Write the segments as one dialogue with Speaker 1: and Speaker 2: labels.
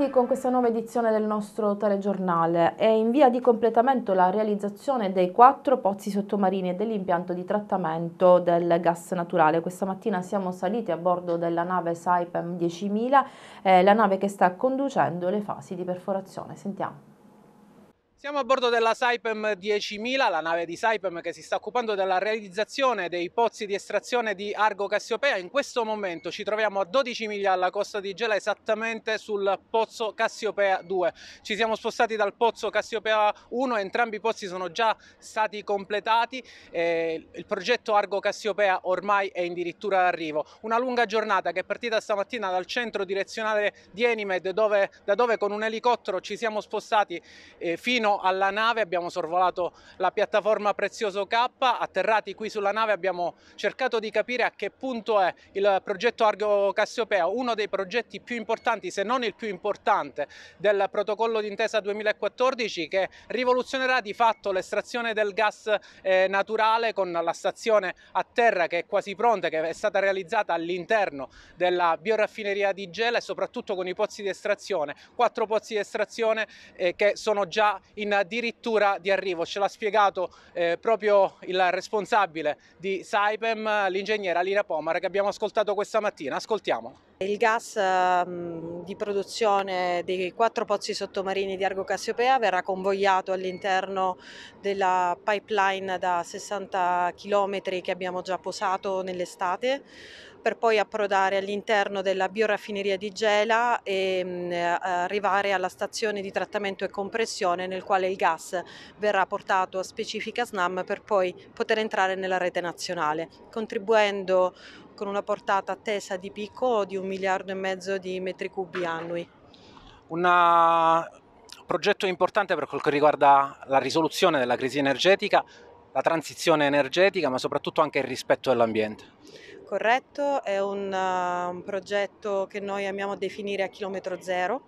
Speaker 1: tornati con questa nuova edizione del nostro telegiornale. È in via di completamento la realizzazione dei quattro pozzi sottomarini e dell'impianto di trattamento del gas naturale. Questa mattina siamo saliti a bordo della nave Saipem 10000, eh, la nave che sta conducendo le fasi di perforazione. Sentiamo.
Speaker 2: Siamo a bordo della Saipem 10.000, la nave di Saipem che si sta occupando della realizzazione dei pozzi di estrazione di Argo Cassiopea. In questo momento ci troviamo a 12 miglia alla costa di Gela, esattamente sul pozzo Cassiopea 2. Ci siamo spostati dal pozzo Cassiopea 1, entrambi i pozzi sono già stati completati. E il progetto Argo Cassiopea ormai è addirittura d'arrivo. Una lunga giornata che è partita stamattina dal centro direzionale di Enimed, dove, da dove con un elicottero ci siamo spostati eh, fino vicino alla nave abbiamo sorvolato la piattaforma Prezioso K, atterrati qui sulla nave abbiamo cercato di capire a che punto è il progetto Argo Cassiopea, uno dei progetti più importanti, se non il più importante, del protocollo d'intesa 2014 che rivoluzionerà di fatto l'estrazione del gas eh, naturale con la stazione a terra che è quasi pronta, che è stata realizzata all'interno della bioraffineria di Gela e soprattutto con i pozzi di estrazione, quattro pozzi di estrazione eh, che sono già in addirittura di arrivo. Ce l'ha spiegato eh, proprio il responsabile di Saipem, l'ingegnera Lina Pomar, che abbiamo ascoltato questa mattina. Ascoltiamo.
Speaker 3: Il gas ehm, di produzione dei quattro pozzi sottomarini di Argo Cassiopea verrà convogliato all'interno della pipeline da 60 km che abbiamo già posato nell'estate per poi approdare all'interno della bioraffineria di Gela e mh, mm, arrivare alla stazione di trattamento e compressione nel quale il gas verrà portato a specifica SNAM per poi poter entrare nella rete nazionale, contribuendo con una portata attesa di picco di un miliardo e mezzo di metri cubi annui.
Speaker 2: Un ah, progetto importante per quel che riguarda la risoluzione della crisi energetica, la transizione energetica, ma soprattutto anche il rispetto dell'ambiente
Speaker 3: corretto, è un, uh, un progetto che noi amiamo definire a chilometro zero,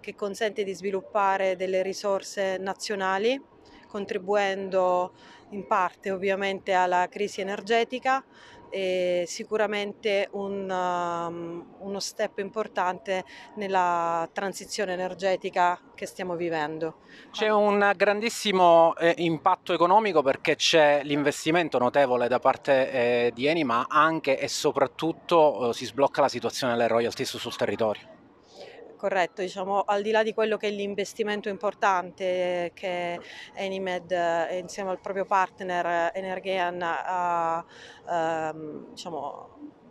Speaker 3: che consente di sviluppare delle risorse nazionali, contribuendo in parte ovviamente alla crisi energetica, è sicuramente un, um, uno step importante nella transizione energetica che stiamo vivendo.
Speaker 2: C'è un grandissimo eh, impatto economico perché c'è l'investimento notevole da parte eh, di Eni, ma anche e soprattutto eh, si sblocca la situazione delle royalties sul territorio
Speaker 3: corretto, diciamo, al di là di quello che è l'investimento importante eh, che Enimed eh, insieme al proprio partner eh, Energean ha, ehm, diciamo,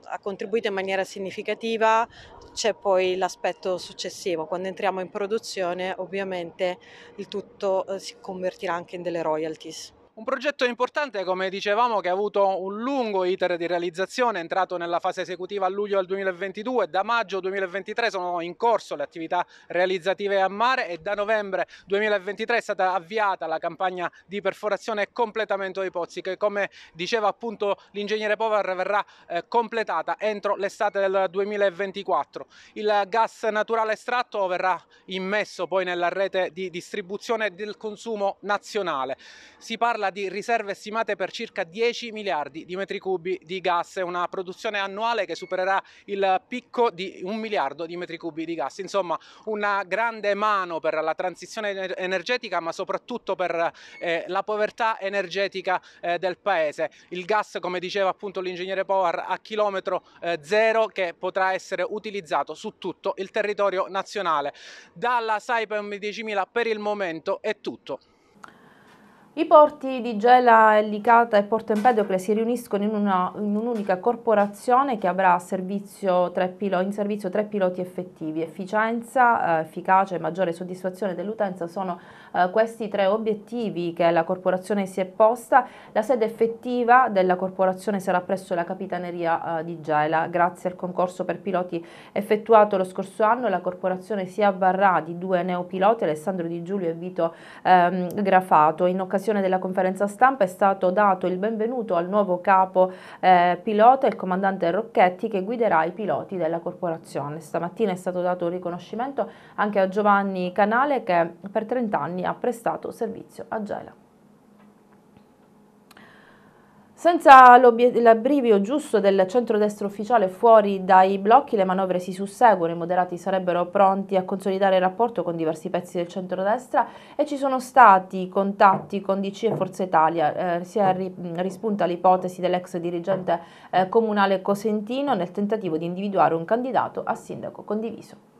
Speaker 3: ha contribuito in maniera significativa, c'è poi l'aspetto successivo, quando entriamo in produzione ovviamente il tutto si convertirà anche in delle royalties.
Speaker 2: Un progetto importante, come dicevamo, che ha avuto un lungo iter di realizzazione, è entrato nella fase esecutiva a luglio del 2022, da maggio 2023 sono in corso le attività realizzative a mare e da novembre 2023 è stata avviata la campagna di perforazione e completamento dei pozzi che come diceva appunto l'ingegnere Povar verrà eh, completata entro l'estate del 2024. Il gas naturale estratto verrà immesso poi nella rete di distribuzione del consumo nazionale. Si parla parla di riserve stimate per circa 10 miliardi di metri cubi di gas, una produzione annuale che supererà il picco di un miliardo di metri cubi di gas. Insomma, una grande mano per la transizione energetica, ma soprattutto per eh, la povertà energetica eh, del paese. Il gas, come diceva appunto l'ingegnere Power, a chilometro eh, zero che potrà essere utilizzato su tutto il territorio nazionale. Dalla Saipem 10.000 per il momento è tutto.
Speaker 1: I porti di Gela, Licata e Porto Empedocle si riuniscono in, una, in un'unica corporazione che avrà servizio pilo, in servizio tre piloti effettivi. Efficienza, eh, efficacia e maggiore soddisfazione dell'utenza sono eh, questi tre obiettivi che la corporazione si è posta. La sede effettiva della corporazione sarà presso la Capitaneria eh, di Gela. Grazie al concorso per piloti effettuato lo scorso anno la corporazione si avvarrà di due neopiloti, Alessandro Di Giulio e Vito ehm, Grafato, in occasione conclusione della conferenza stampa è stato dato il benvenuto al nuovo capo eh, pilota, il comandante Rocchetti, che guiderà i piloti della corporazione. Stamattina è stato dato un riconoscimento anche a Giovanni Canale che per 30 anni ha prestato servizio a Gela. Senza l'abbrivio giusto del centrodestra ufficiale fuori dai blocchi, le manovre si susseguono, i moderati sarebbero pronti a consolidare il rapporto con diversi pezzi del centrodestra e ci sono stati contatti con DC e Forza Italia. Eh, si è ri rispunta l'ipotesi dell'ex dirigente eh, comunale Cosentino nel tentativo di individuare un candidato a sindaco condiviso.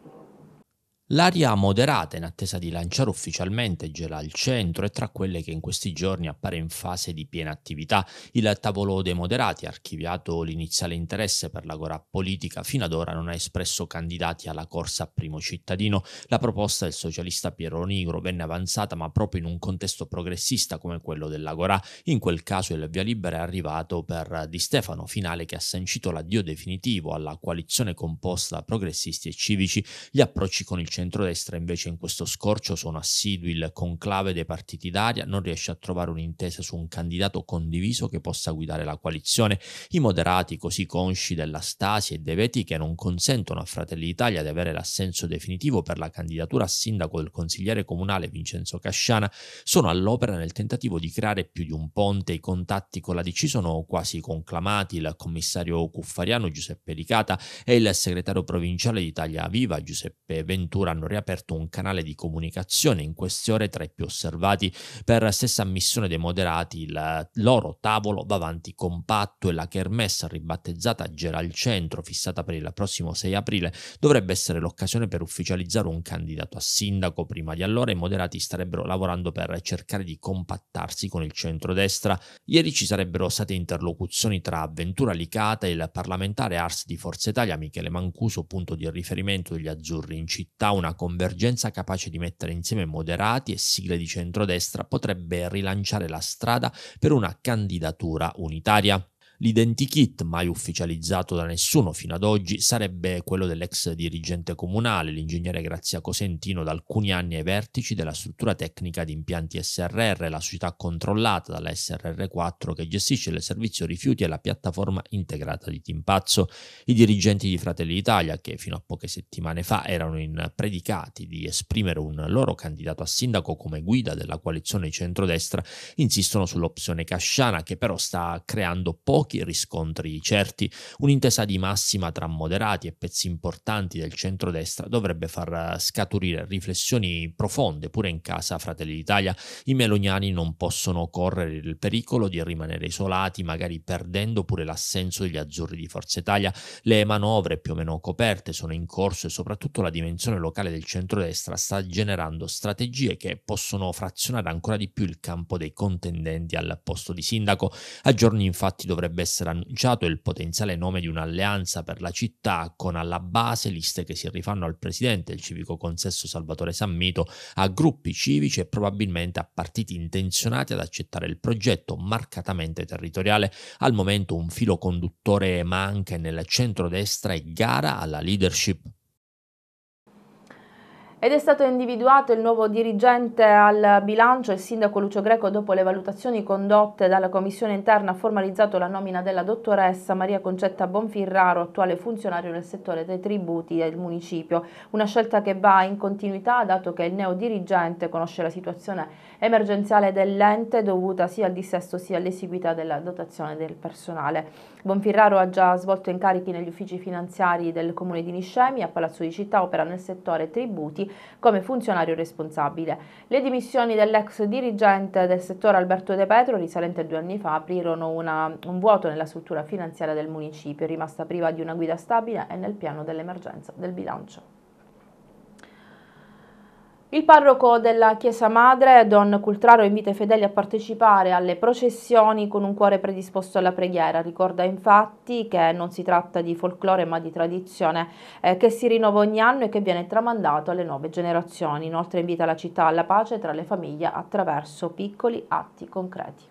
Speaker 4: L'aria moderata in attesa di lanciare ufficialmente gela al centro è tra quelle che in questi giorni appare in fase di piena attività. Il tavolo dei moderati, archiviato l'iniziale interesse per l'agora politica, fino ad ora non ha espresso candidati alla corsa a primo cittadino. La proposta del socialista Piero Nigro venne avanzata ma proprio in un contesto progressista come quello dell'agora. In quel caso il via libera è arrivato per Di Stefano, finale che ha sancito l'addio definitivo alla coalizione composta da progressisti e civici. Gli approcci con il centrodestra invece in questo scorcio sono assidui, il conclave dei partiti d'aria non riesce a trovare un'intesa su un candidato condiviso che possa guidare la coalizione. I moderati, così consci della stasi e dei veti che non consentono a Fratelli d'Italia di avere l'assenso definitivo per la candidatura a sindaco del consigliere comunale Vincenzo Casciana, sono all'opera nel tentativo di creare più di un ponte. I contatti con la DC sono quasi conclamati, il commissario cuffariano Giuseppe Ricata e il segretario provinciale d'Italia Viva Giuseppe Ventura addirittura hanno riaperto un canale di comunicazione in queste ore tra i più osservati. Per la stessa ammissione dei moderati, il loro tavolo va avanti compatto e la kermessa ribattezzata Geral centro, fissata per il prossimo 6 aprile, dovrebbe essere l'occasione per ufficializzare un candidato a sindaco. Prima di allora i moderati starebbero lavorando per cercare di compattarsi con il centrodestra. Ieri ci sarebbero state interlocuzioni tra Ventura Licata e il parlamentare Ars di Forza Italia Michele Mancuso, punto di riferimento degli azzurri in città, una convergenza capace di mettere insieme moderati e sigle di centrodestra potrebbe rilanciare la strada per una candidatura unitaria. L'identikit, mai ufficializzato da nessuno fino ad oggi, sarebbe quello dell'ex dirigente comunale, l'ingegnere Grazia Cosentino, da alcuni anni ai vertici della struttura tecnica di impianti SRR, la società controllata dalla SRR4 che gestisce il servizio rifiuti e la piattaforma integrata di Timpazzo. I dirigenti di Fratelli d'Italia, che fino a poche settimane fa erano in predicati di esprimere un loro candidato a sindaco come guida della coalizione centrodestra, insistono sull'opzione casciana, che però sta creando pochi pochi riscontri certi, un'intesa di massima tra moderati e pezzi importanti del centrodestra dovrebbe far scaturire riflessioni profonde pure in casa Fratelli d'Italia. I meloniani non possono correre il pericolo di rimanere isolati, magari perdendo pure l'assenso degli azzurri di Forza Italia. Le manovre più o meno coperte sono in corso e soprattutto la dimensione locale del centrodestra sta generando strategie che possono frazionare ancora di più il campo dei contendenti al posto di sindaco. A giorni infatti dovrebbe potrebbe essere annunciato il potenziale nome di un'alleanza per la città con alla base liste che si rifanno al presidente, il civico consesso Salvatore Sammito, a gruppi civici e probabilmente a partiti intenzionati ad accettare il progetto marcatamente territoriale. Al momento un filo conduttore ma anche nel centrodestra e gara alla leadership
Speaker 1: ed è stato individuato il nuovo dirigente al bilancio, il sindaco Lucio Greco dopo le valutazioni condotte dalla commissione interna ha formalizzato la nomina della dottoressa Maria Concetta Bonfirraro, attuale funzionario nel settore dei tributi del municipio, una scelta che va in continuità dato che il neo dirigente conosce la situazione emergenziale dell'ente dovuta sia al dissesto sia all'esiguità della dotazione del personale. Bonfirraro ha già svolto incarichi negli uffici finanziari del comune di Niscemi, a Palazzo di Città opera nel settore tributi come funzionario responsabile. Le dimissioni dell'ex dirigente del settore Alberto De Petro, risalente due anni fa, aprirono una, un vuoto nella struttura finanziaria del municipio, rimasta priva di una guida stabile e nel piano dell'emergenza del bilancio. Il parroco della Chiesa Madre, Don Cultraro, invita i fedeli a partecipare alle processioni con un cuore predisposto alla preghiera. Ricorda infatti che non si tratta di folklore ma di tradizione eh, che si rinnova ogni anno e che viene tramandato alle nuove generazioni. Inoltre invita la città alla pace tra le famiglie attraverso piccoli atti concreti.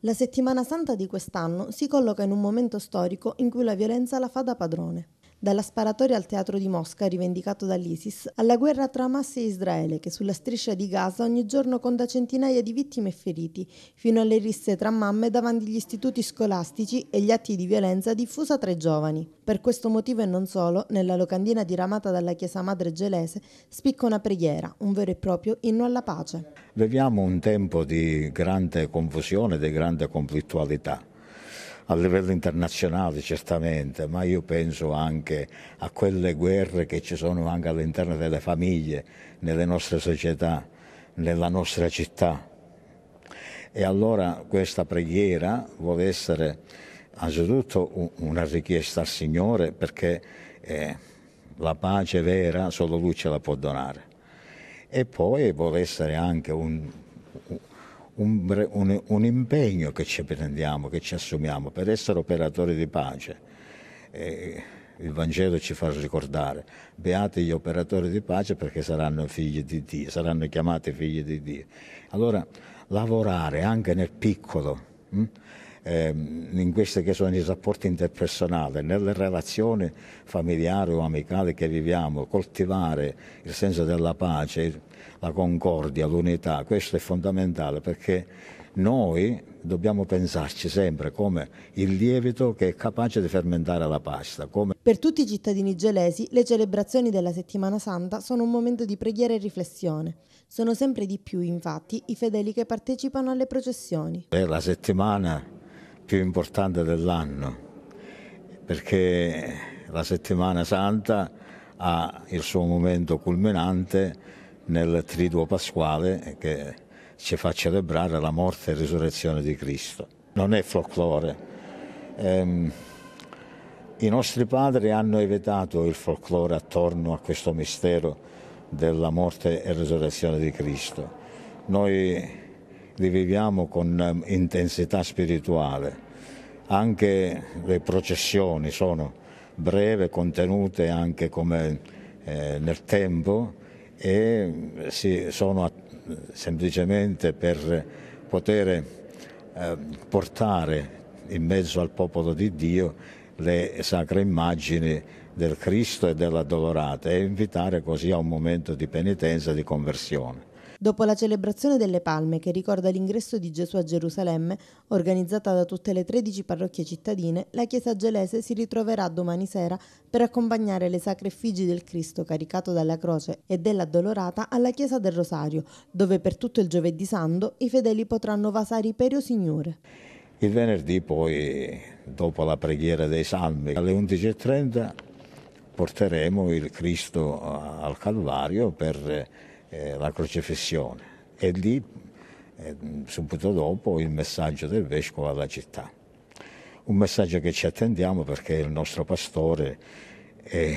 Speaker 5: La settimana santa di quest'anno si colloca in un momento storico in cui la violenza la fa da padrone dalla sparatoria al teatro di Mosca rivendicato dall'ISIS, alla guerra tra Hamas e Israele che sulla striscia di Gaza ogni giorno conta centinaia di vittime e feriti, fino alle risse tra mamme davanti agli istituti scolastici e gli atti di violenza diffusa tra i giovani. Per questo motivo e non solo, nella locandina diramata dalla chiesa madre gelese spicca una preghiera, un vero e proprio inno alla pace.
Speaker 6: Viviamo un tempo di grande confusione, di grande conflittualità a livello internazionale certamente, ma io penso anche a quelle guerre che ci sono anche all'interno delle famiglie, nelle nostre società, nella nostra città. E allora questa preghiera vuole essere anzitutto una richiesta al Signore perché eh, la pace vera solo Lui ce la può donare. E poi vuole essere anche un, un, un, un impegno che ci prendiamo, che ci assumiamo per essere operatori di pace. E il Vangelo ci fa ricordare, beati gli operatori di pace perché saranno figli di Dio, saranno chiamati figli di Dio. Allora, lavorare anche nel piccolo, hm, ehm, in questi che sono i rapporti interpersonali, nelle relazioni familiari o amicali che viviamo, coltivare il senso della pace, la concordia, l'unità, questo è fondamentale perché noi dobbiamo pensarci sempre come il lievito che è capace di fermentare la pasta. Come...
Speaker 5: Per tutti i cittadini gelesi, le celebrazioni della Settimana Santa sono un momento di preghiera e riflessione. Sono sempre di più, infatti, i fedeli che partecipano alle processioni.
Speaker 6: È la settimana più importante dell'anno perché la Settimana Santa ha il suo momento culminante nel Triduo Pasquale che ci fa celebrare la morte e risurrezione di Cristo. Non è folklore. Ehm, I nostri padri hanno evitato il folklore attorno a questo mistero della morte e risurrezione di Cristo. Noi li viviamo con ehm, intensità spirituale. Anche le processioni sono breve, contenute anche come eh, nel tempo, e si sono semplicemente per poter eh, portare in mezzo al popolo di Dio le sacre immagini del Cristo e dell'Addolorata e invitare così a un momento di penitenza e di conversione.
Speaker 5: Dopo la celebrazione delle palme, che ricorda l'ingresso di Gesù a Gerusalemme, organizzata da tutte le 13 parrocchie cittadine, la chiesa gelese si ritroverà domani sera per accompagnare le sacre effigi del Cristo caricato dalla croce e dell'addolorata alla chiesa del Rosario, dove per tutto il giovedì santo i fedeli potranno vasare i perio Signore.
Speaker 6: Il venerdì poi, dopo la preghiera dei salmi, alle 11.30 porteremo il Cristo al Calvario per eh, la crocifissione e lì eh, subito dopo il messaggio del vescovo alla città. Un messaggio che ci attendiamo perché il nostro pastore è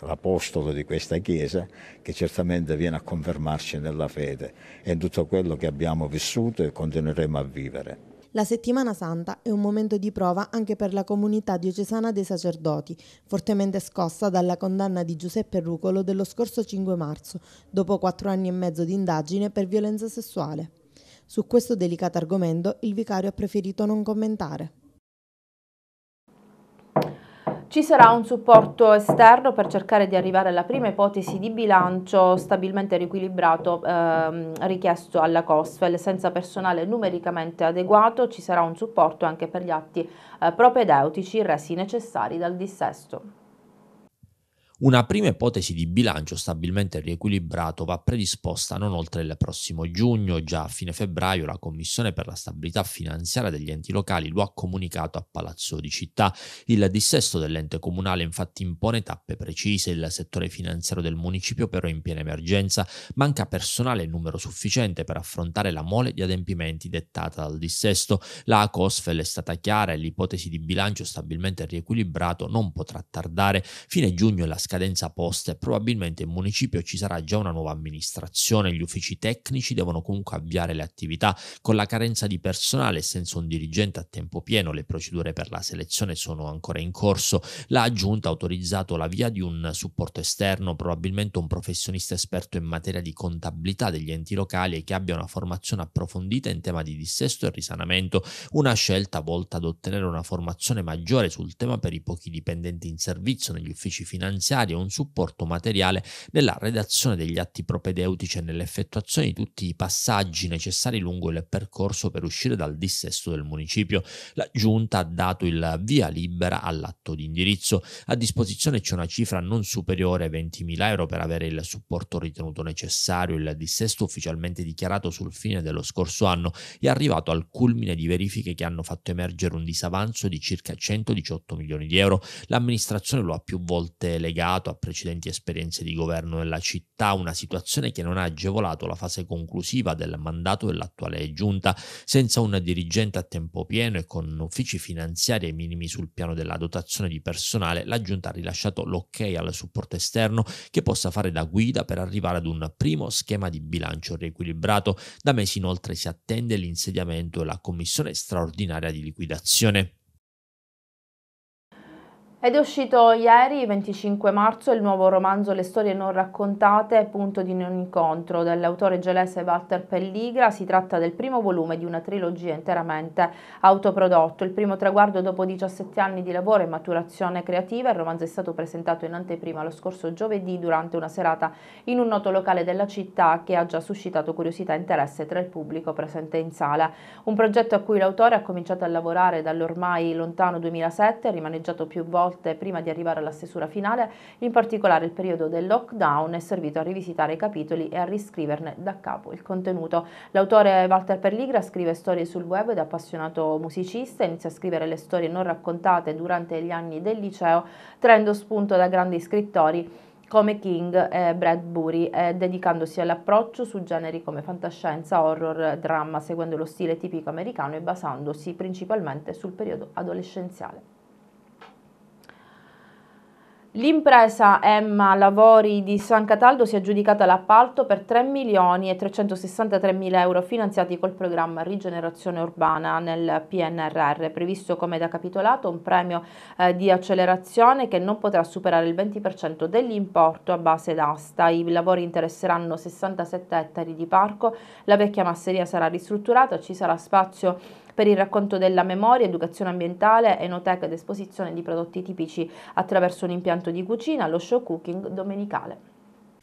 Speaker 6: l'apostolo di questa Chiesa che certamente viene a confermarci nella fede e in tutto quello che abbiamo vissuto e continueremo a vivere.
Speaker 5: La settimana santa è un momento di prova anche per la comunità diocesana dei sacerdoti, fortemente scossa dalla condanna di Giuseppe Rucolo dello scorso 5 marzo, dopo quattro anni e mezzo di indagine per violenza sessuale. Su questo delicato argomento il vicario ha preferito non commentare.
Speaker 1: Ci sarà un supporto esterno per cercare di arrivare alla prima ipotesi di bilancio stabilmente riequilibrato ehm, richiesto alla COSFEL senza personale numericamente adeguato, ci sarà un supporto anche per gli atti eh, propedeutici resi necessari dal dissesto.
Speaker 4: Una prima ipotesi di bilancio stabilmente riequilibrato va predisposta non oltre il prossimo giugno, già a fine febbraio la Commissione per la stabilità finanziaria degli enti locali lo ha comunicato a Palazzo di Città. Il dissesto dell'ente comunale infatti impone tappe precise, il settore finanziario del municipio però è in piena emergenza, manca personale e numero sufficiente per affrontare la mole di adempimenti dettata dal dissesto. La Cosfel è stata chiara e l'ipotesi di bilancio stabilmente riequilibrato non potrà tardare. Fine giugno la scadenza posta e probabilmente in municipio ci sarà già una nuova amministrazione, gli uffici tecnici devono comunque avviare le attività, con la carenza di personale e senza un dirigente a tempo pieno le procedure per la selezione sono ancora in corso, la giunta ha autorizzato la via di un supporto esterno, probabilmente un professionista esperto in materia di contabilità degli enti locali e che abbia una formazione approfondita in tema di dissesto e risanamento, una scelta volta ad ottenere una formazione maggiore sul tema per i pochi dipendenti in servizio negli uffici finanziari finanziaria e un supporto materiale nella redazione degli atti propedeutici e nell'effettuazione di tutti i passaggi necessari lungo il percorso per uscire dal dissesto del municipio. La giunta ha dato il via libera all'atto di indirizzo. A disposizione c'è una cifra non superiore ai 20.000 euro per avere il supporto ritenuto necessario. Il dissesto ufficialmente dichiarato sul fine dello scorso anno è arrivato al culmine di verifiche che hanno fatto emergere un disavanzo di circa 118 milioni di euro. L'amministrazione lo ha più volte legato legato a precedenti esperienze di governo nella città, una situazione che non ha agevolato la fase conclusiva del mandato dell'attuale giunta, senza un dirigente a tempo pieno e con uffici finanziari ai minimi sul piano della dotazione di personale, la giunta ha rilasciato l'ok al supporto esterno che possa fare da guida per arrivare ad un primo schema di bilancio riequilibrato. Da mesi inoltre si attende l'insediamento della commissione straordinaria di liquidazione.
Speaker 1: Ed è uscito ieri, 25 marzo, il nuovo romanzo Le storie non raccontate, punto di non incontro, dell'autore gelese Walter Pelligra. Si tratta del primo volume di una trilogia interamente autoprodotto. Il primo traguardo dopo 17 anni di lavoro e maturazione creativa. Il romanzo è stato presentato in anteprima lo scorso giovedì durante una serata in un noto locale della città che ha già suscitato curiosità e interesse tra il pubblico presente in sala. Un progetto a cui l'autore ha cominciato a lavorare dall'ormai lontano 2007, rimaneggiato più volte svolte prima di arrivare alla stesura finale, in particolare il periodo del lockdown è servito a rivisitare i capitoli e a riscriverne da capo il contenuto. L'autore Walter Perligra scrive storie sul web ed è appassionato musicista, inizia a scrivere le storie non raccontate durante gli anni del liceo, traendo spunto da grandi scrittori come King e Bradbury, eh, dedicandosi all'approccio su generi come fantascienza, horror, dramma, seguendo lo stile tipico americano e basandosi principalmente sul periodo adolescenziale. L'impresa Emma Lavori di San Cataldo si è aggiudicata l'appalto per 3 milioni e 363 mila euro finanziati col programma Rigenerazione Urbana nel PNRR, previsto come da capitolato un premio eh, di accelerazione che non potrà superare il 20% dell'importo a base d'asta. I lavori interesseranno 67 ettari di parco, la vecchia masseria sarà ristrutturata, ci sarà spazio per il racconto della memoria, educazione ambientale, enoteca ed esposizione di prodotti tipici attraverso un impianto di cucina, lo show cooking domenicale.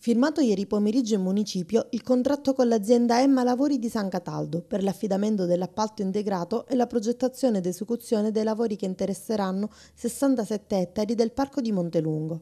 Speaker 5: Firmato ieri pomeriggio in municipio il contratto con l'azienda Emma Lavori di San Cataldo per l'affidamento dell'appalto integrato e la progettazione ed esecuzione dei lavori che interesseranno 67 ettari del parco di Montelungo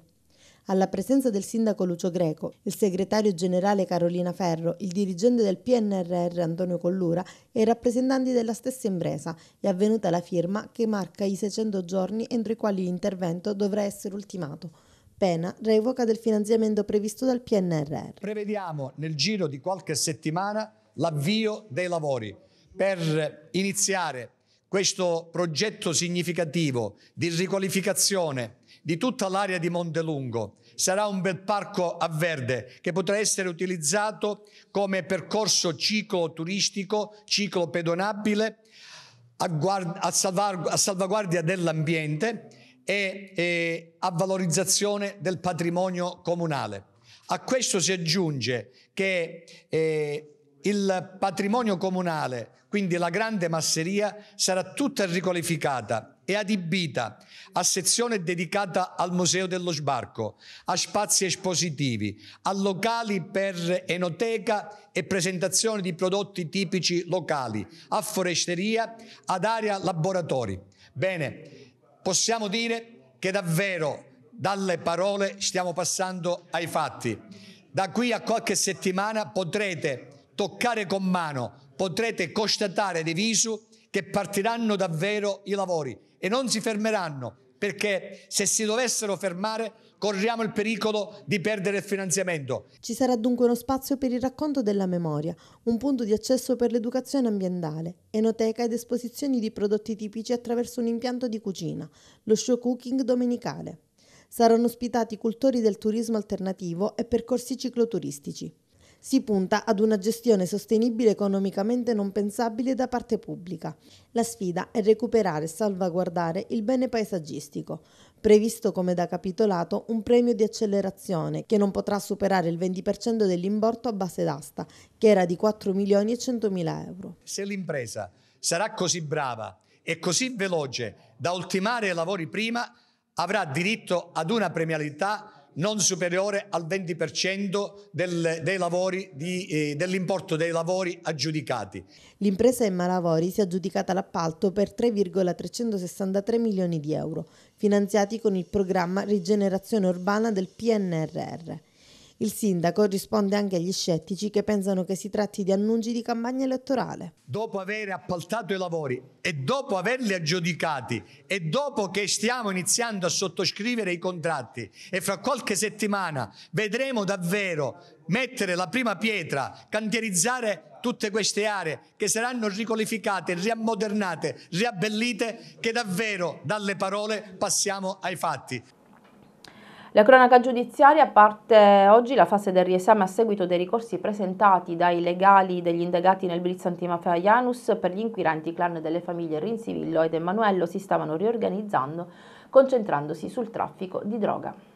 Speaker 5: alla presenza del sindaco Lucio Greco, il segretario generale Carolina Ferro, il dirigente del PNRR Antonio Collura e i rappresentanti della stessa impresa, è avvenuta la firma che marca i 600 giorni entro i quali l'intervento dovrà essere ultimato pena revoca del finanziamento previsto dal PNRR.
Speaker 7: Prevediamo nel giro di qualche settimana l'avvio dei lavori per iniziare questo progetto significativo di riqualificazione di tutta l'area di Montelungo. Sarà un bel parco a verde che potrà essere utilizzato come percorso cicloturistico, turistico, ciclo pedonabile, a, guard- a, salvar- a salvaguardia dell'ambiente e, e a valorizzazione del patrimonio comunale. A questo si aggiunge che eh, il patrimonio comunale, quindi la grande masseria, sarà tutta riqualificata è adibita a sezione dedicata al Museo dello Sbarco, a spazi espositivi, a locali per enoteca e presentazione di prodotti tipici locali, a foresteria, ad area laboratori. Bene, possiamo dire che davvero dalle parole stiamo passando ai fatti. Da qui a qualche settimana potrete toccare con mano potrete constatare di viso che partiranno davvero i lavori e non si fermeranno perché se si dovessero fermare corriamo il pericolo di perdere il finanziamento.
Speaker 5: Ci sarà dunque uno spazio per il racconto della memoria, un punto di accesso per l'educazione ambientale, enoteca ed esposizioni di prodotti tipici attraverso un impianto di cucina, lo show cooking domenicale. Saranno ospitati cultori del turismo alternativo e percorsi cicloturistici si punta ad una gestione sostenibile economicamente non pensabile da parte pubblica. La sfida è recuperare e salvaguardare il bene paesaggistico, previsto come da capitolato un premio di accelerazione che non potrà superare il 20% dell'importo a base d'asta, che era di 4 milioni e 100 mila euro.
Speaker 7: Se l'impresa sarà così brava e così veloce da ultimare i lavori prima, avrà diritto ad una premialità non superiore al 20% del, dei di, eh, dell'importo dei lavori aggiudicati.
Speaker 5: L'impresa Emma Lavori si è aggiudicata l'appalto per 3,363 milioni di euro, finanziati con il programma Rigenerazione Urbana del PNRR. Il sindaco risponde anche agli scettici che pensano che si tratti di annunci di campagna elettorale.
Speaker 7: Dopo aver appaltato i lavori e dopo averli aggiudicati e dopo che stiamo iniziando a sottoscrivere i contratti e fra qualche settimana vedremo davvero mettere la prima pietra, cantierizzare tutte queste aree che saranno riqualificate, riammodernate, riabbellite, che davvero dalle parole passiamo ai fatti.
Speaker 1: La cronaca giudiziaria parte oggi la fase del riesame a seguito dei ricorsi presentati dai legali degli indagati nel blitz antimafia Janus per gli inquirenti clan delle famiglie Rinzivillo ed Emanuello si stavano riorganizzando concentrandosi sul traffico di droga.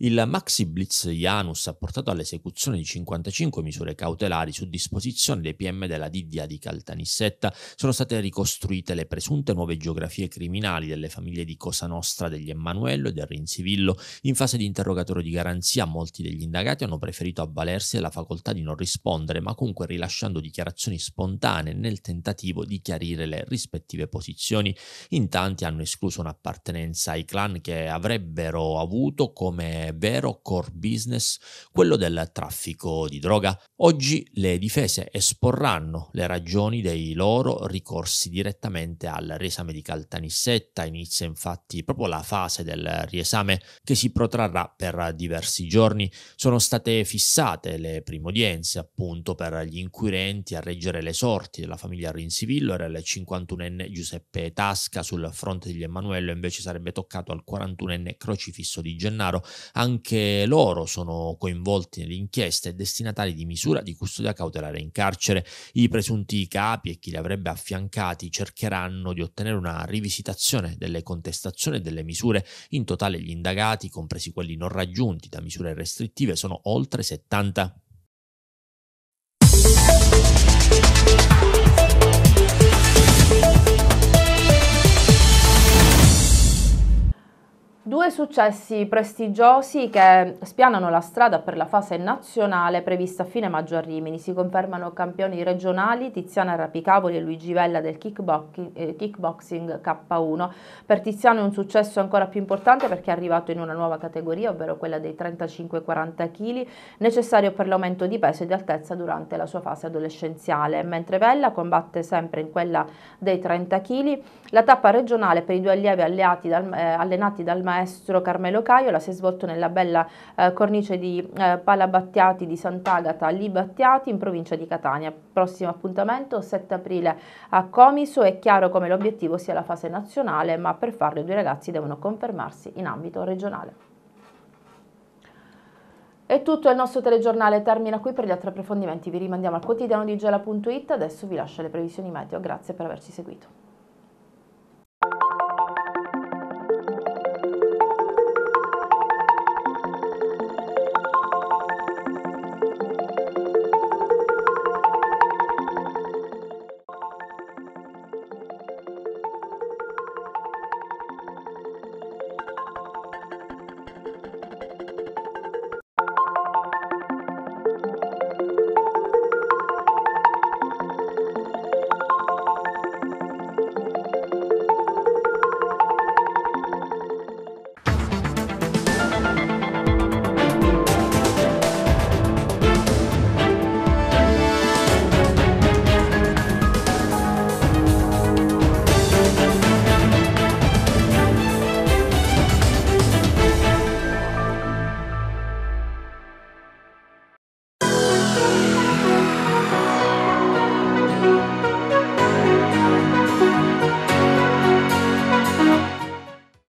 Speaker 4: Il maxi blitz Janus ha portato all'esecuzione di 55 misure cautelari su disposizione dei PM della Didia di Caltanissetta. Sono state ricostruite le presunte nuove geografie criminali delle famiglie di Cosa Nostra, degli Emanuello e del Rinzivillo. In fase di interrogatorio di garanzia, molti degli indagati hanno preferito avvalersi della facoltà di non rispondere, ma comunque rilasciando dichiarazioni spontanee nel tentativo di chiarire le rispettive posizioni. In tanti hanno escluso un'appartenenza ai clan che avrebbero avuto come vero core business quello del traffico di droga. Oggi le difese esporranno le ragioni dei loro ricorsi direttamente al riesame di Caltanissetta, inizia infatti proprio la fase del riesame che si protrarrà per diversi giorni. Sono state fissate le prime udienze appunto per gli inquirenti a reggere le sorti della famiglia Rinsivillo era il 51enne Giuseppe Tasca sul fronte di Emanuele invece sarebbe toccato al 41enne Crocifisso di Gennaro anche loro sono coinvolti nell'inchiesta e destinatari di misura di custodia cautelare in carcere. I presunti capi e chi li avrebbe affiancati cercheranno di ottenere una rivisitazione delle contestazioni e delle misure. In totale gli indagati, compresi quelli non raggiunti da misure restrittive, sono oltre 70.
Speaker 1: Due successi prestigiosi che spianano la strada per la fase nazionale prevista a fine maggio a Rimini. Si confermano campioni regionali Tiziana Rapicavoli e Luigi Vella del eh, kickboxing K1. Per Tiziano è un successo ancora più importante perché è arrivato in una nuova categoria, ovvero quella dei 35-40 kg, necessario per l'aumento di peso e di altezza durante la sua fase adolescenziale, mentre Vella combatte sempre in quella dei 30 kg. La tappa regionale per i due allievi dal, eh, allenati dal maestro maestro Carmelo Caiola si è svolto nella bella eh, cornice di eh, Palabattiati di Sant'Agata, lì Battiati in provincia di Catania. Prossimo appuntamento 7 aprile a Comiso, è chiaro come l'obiettivo sia la fase nazionale, ma per farlo i due ragazzi devono confermarsi in ambito regionale. È tutto il nostro telegiornale, termina qui per gli altri approfondimenti. Vi rimandiamo al quotidiano di Gela.it, adesso vi lascio le previsioni meteo, grazie per averci seguito.